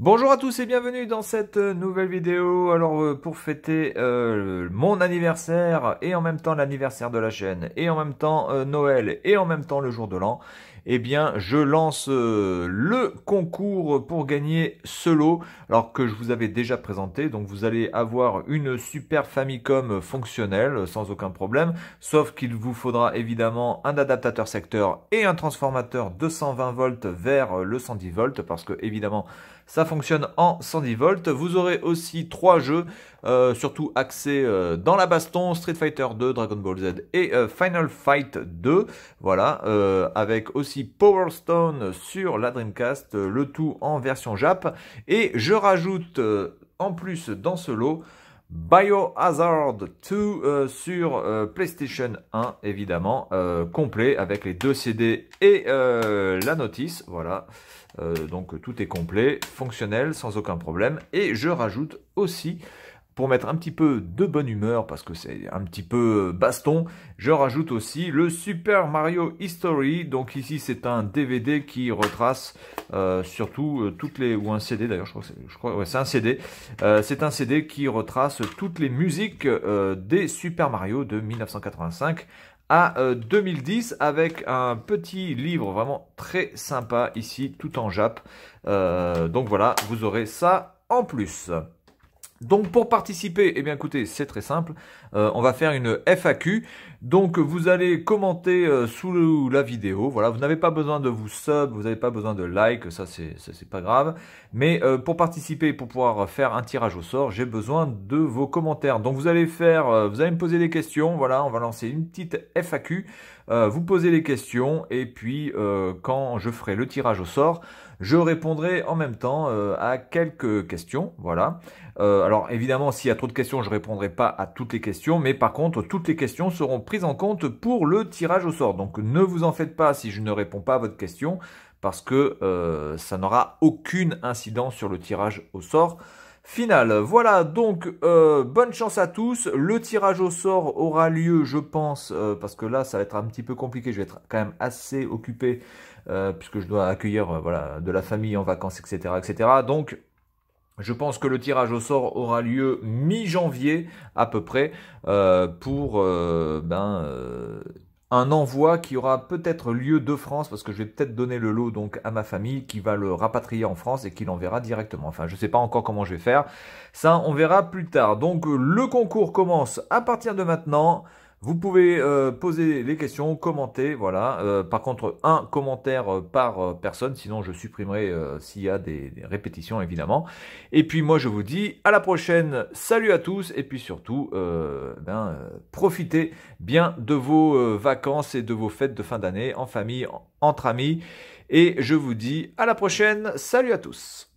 Bonjour à tous et bienvenue dans cette euh, nouvelle vidéo. Alors euh, pour fêter euh, mon anniversaire et en même temps l'anniversaire de la chaîne et en même temps Noël et en même temps le jour de l'an, eh bien je lance le concours pour gagner ce lot alors que je vous avais déjà présenté. Donc vous allez avoir une super Famicom fonctionnelle sans aucun problème, sauf qu'il vous faudra évidemment un adaptateur secteur et un transformateur 220 volts vers le 110 volts parce que évidemment ça fonctionne en 110 volts. Vous aurez aussi trois jeux, euh, surtout axés euh, dans la baston, Street Fighter 2, Dragon Ball Z et euh, Final Fight 2. Voilà, avec aussi Power Stone sur la Dreamcast, le tout en version Jap. Et je rajoute en plus dans ce lot Biohazard 2 euh, sur euh, PlayStation 1, évidemment, euh, complet avec les deux CD et la notice. Voilà, donc tout est complet, fonctionnel, sans aucun problème. Et je rajoute aussi pour mettre un petit peu de bonne humeur, parce que c'est un petit peu euh, baston, je rajoute aussi le Super Mario History. Donc ici, c'est un DVD qui retrace euh, surtout euh, toutes les... ou un CD d'ailleurs, je crois que c'est un CD. c'est un CD qui retrace toutes les musiques des Super Mario de 1985 à 2010 avec un petit livre vraiment très sympa ici, tout en jap. donc voilà, vous aurez ça en plus. Donc pour participer, eh bien écoutez, c'est très simple. Euh, on va faire une FAQ. Donc vous allez commenter euh, sous la vidéo. Voilà, vous n'avez pas besoin de vous sub, vous n'avez pas besoin de like, ça c'est pas grave. Mais euh, pour participer, pour pouvoir faire un tirage au sort, j'ai besoin de vos commentaires. Donc vous allez faire, vous allez me poser des questions. Voilà, on va lancer une petite FAQ. Euh, vous posez les questions et puis euh, quand je ferai le tirage au sort, je répondrai en même temps euh, à quelques questions. Voilà. alors évidemment, s'il y a trop de questions, je ne répondrai pas à toutes les questions, mais par contre, toutes les questions seront prises en compte pour le tirage au sort. Donc ne vous en faites pas si je ne réponds pas à votre question, parce que ça n'aura aucune incidence sur le tirage au sort. Final, Voilà, donc euh, bonne chance à tous. Le tirage au sort aura lieu, je pense, euh, parce que là, ça va être un petit peu compliqué. Je vais être quand même assez occupé, euh, puisque je dois accueillir voilà, de la famille en vacances, etc. etc. Donc, je pense que le tirage au sort aura lieu mi-janvier à peu près pour ben, un envoi qui aura peut-être lieu de France, parce que je vais peut-être donner le lot donc à ma famille qui va le rapatrier en France et qui l'enverra directement. Enfin, je ne sais pas encore comment je vais faire. Ça, on verra plus tard. Donc, le concours commence à partir de maintenant. Vous pouvez euh, poser les questions, commenter, voilà. Euh, par contre, un commentaire par euh, personne, sinon je supprimerai s'il y a des, répétitions, évidemment. Et puis moi, je vous dis à la prochaine, salut à tous, et puis surtout, ben, profitez bien de vos vacances et de vos fêtes de fin d'année, en famille, entre amis. Et je vous dis à la prochaine, salut à tous.